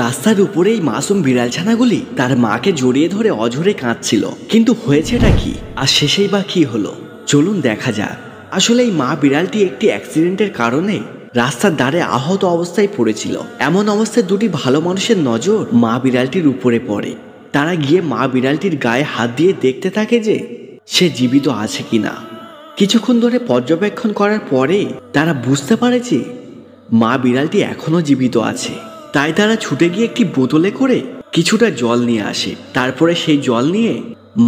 রাস্তার উপরেই মাসুম বিড়াল ছানাগুলি তার মাকে জড়িয়ে ধরে অঝরে কাঁদছিল কিন্তু হয়েছেটা কি আর শেষেই বা কি হলো চলুন দেখা যাক আসলে এই মা বিড়ালটি একটি অ্যাক্সিডেন্টের কারণে রাস্তার দ্বারে আহত অবস্থায় পড়েছিল এমন অবস্থায় দুটি ভালো মানুষের নজর মা বিড়ালটির উপরে পড়ে তারা গিয়ে মা বিড়ালটির গায়ে হাত দিয়ে দেখতে থাকে যে সে জীবিত আছে কি না কিছুক্ষণ ধরে পর্যবেক্ষণ করার পরে তারা বুঝতে পারে যে মা বিড়ালটি এখনও জীবিত আছে তাই তারা ছুটে গিয়ে একটি বোতলে করে কিছুটা জল নিয়ে আসে তারপরে সেই জল নিয়ে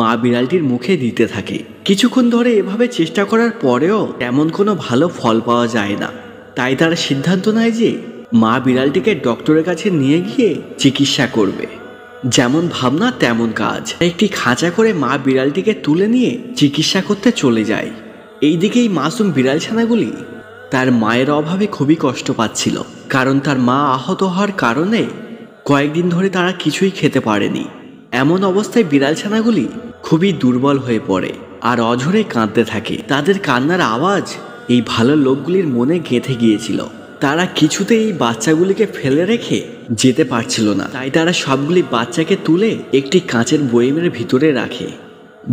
মা বিড়ালটির মুখে দিতে থাকে কিছুক্ষণ ধরে এভাবে চেষ্টা করার পরেও তেমন কোনো ভালো ফল পাওয়া যায় না তাই তারা সিদ্ধান্ত নেয় যে মা বিড়ালটিকে ডক্টরের কাছে নিয়ে গিয়ে চিকিৎসা করবে যেমন ভাবনা তেমন কাজ একটি খাঁচা করে মা বিড়ালটিকে তুলে নিয়ে চিকিৎসা করতে চলে যায় এইদিকেই মাসুম বিড়াল ছানাগুলি তার মায়ের অভাবে খুবই কষ্ট পাচ্ছিল কারণ তার মা আহত হওয়ার কারণে কয়েকদিন ধরে তারা কিছুই খেতে পারেনি এমন অবস্থায় বিড়ালছানাগুলি খুবই দুর্বল হয়ে পড়ে আর অঝরে কাঁদতে থাকে তাদের কান্নার আওয়াজ এই ভালো লোকগুলির মনে গেঁথে গিয়েছিল তারা কিছুতেই এই বাচ্চাগুলিকে ফেলে রেখে যেতে পারছিল না তাই তারা সবগুলি বাচ্চাকে তুলে একটি কাঁচের বোয়েমের ভিতরে রাখে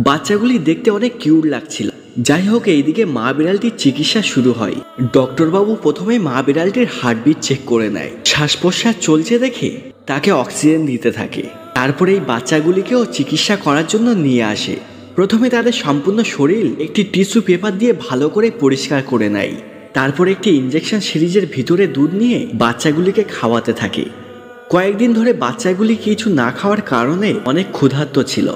বাচ্চাগুলি দেখতে অনেক কিউট লাগছিল যাই হোক এইদিকে মা বিড়ালটির চিকিৎসা শুরু হয় ডক্টরবাবু প্রথমে মা বিড়ালটির হার্টবিট চেক করে নেয় শ্বাস প্রশ্বাস চলছে দেখে তাকে অক্সিজেন দিতে থাকে তারপরে এই বাচ্চাগুলিকেও চিকিৎসা করার জন্য নিয়ে আসে প্রথমে তাদের সম্পূর্ণ শরীর একটি টিস্যু পেপার দিয়ে ভালো করে পরিষ্কার করে নেয় তারপর একটি ইঞ্জেকশন সিরিজের ভিতরে দুধ নিয়ে বাচ্চাগুলিকে খাওয়াতে থাকে কয়েকদিন ধরে বাচ্চাগুলি কিছু না খাওয়ার কারণে অনেক ক্ষুধার্ত ছিল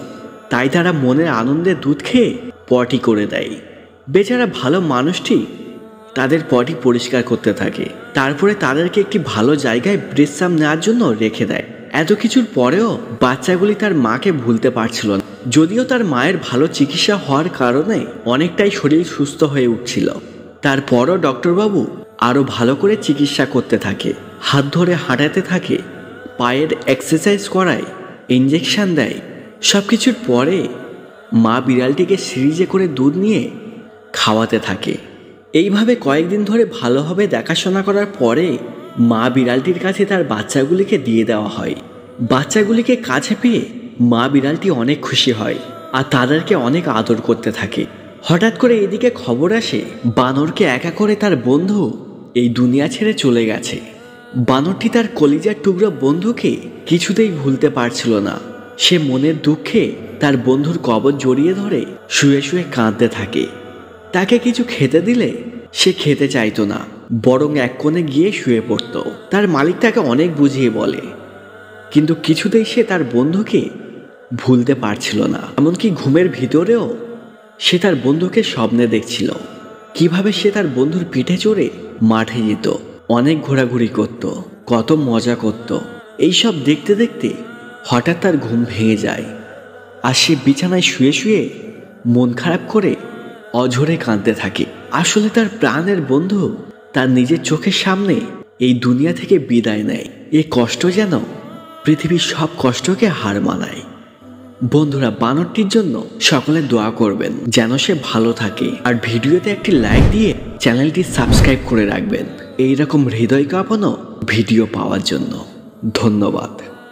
তাই তারা মনের আনন্দে দুধ খেয়ে পটি করে দেয় বেচারা ভালো মানুষটি তাদের পটি পরিষ্কার করতে থাকে তারপরে তাদেরকে একটি ভালো জায়গায় বিশ্রাম নেওয়ার জন্য রেখে দেয় এত কিছুর পরেও বাচ্চাগুলি তার মাকে ভুলতে পারছিল না যদিও তার মায়ের ভালো চিকিৎসা হওয়ার কারণে অনেকটাই শরীর সুস্থ হয়ে উঠছিল তারপরও ডক্টরবাবু আরও ভালো করে চিকিৎসা করতে থাকে হাত ধরে হাঁটাতে থাকে পায়ের এক্সারসাইজ করায় ইঞ্জেকশান দেয় সব কিছুর পরে মা বিড়ালটিকে সিরিজে করে দুধ নিয়ে খাওয়াতে থাকে এইভাবে কয়েকদিন ধরে ভালোভাবে দেখাশোনা করার পরে মা বিড়ালটির কাছে তার বাচ্চাগুলিকে দিয়ে দেওয়া হয় বাচ্চাগুলিকে কাছে পেয়ে মা বিড়ালটি অনেক খুশি হয় আর তাদেরকে অনেক আদর করতে থাকে হঠাৎ করে এদিকে খবর আসে বানরকে একা করে তার বন্ধু এই দুনিয়া ছেড়ে চলে গেছে বানরটি তার কলিজার টুকরো বন্ধুকে কিছুতেই ভুলতে পারছিল না সে মনের দুঃখে তার বন্ধুর কবর জড়িয়ে ধরে শুয়ে শুয়ে কাঁদতে থাকে তাকে কিছু খেতে দিলে সে খেতে চাইতো না বরং এক কোণে গিয়ে শুয়ে পড়ত তার মালিক তাকে অনেক বুঝিয়ে বলে কিন্তু কিছুতেই সে তার বন্ধুকে ভুলতে পারছিল না এমনকি ঘুমের ভিতরেও সে তার বন্ধুকে স্বপ্নে দেখছিল কিভাবে সে তার বন্ধুর পিঠে চড়ে মাঠে যেত অনেক ঘোরাঘুরি করত কত মজা করত এইসব দেখতে দেখতে হঠাৎ তার ঘুম ভেঙে যায় আর সে বিছানায় শুয়ে শুয়ে মন খারাপ করে অঝরে কাঁদতে থাকে আসলে তার প্রাণের বন্ধু তার নিজের চোখের সামনে এই দুনিয়া থেকে বিদায় নেয় এ কষ্ট যেন পৃথিবীর সব কষ্টকে হার মানায় বন্ধুরা বানরটির জন্য সকলে দোয়া করবেন যেন সে ভালো থাকে আর ভিডিওতে একটি লাইক দিয়ে চ্যানেলটি সাবস্ক্রাইব করে রাখবেন এইরকম হৃদয় কাঁপানো ভিডিও পাওয়ার জন্য ধন্যবাদ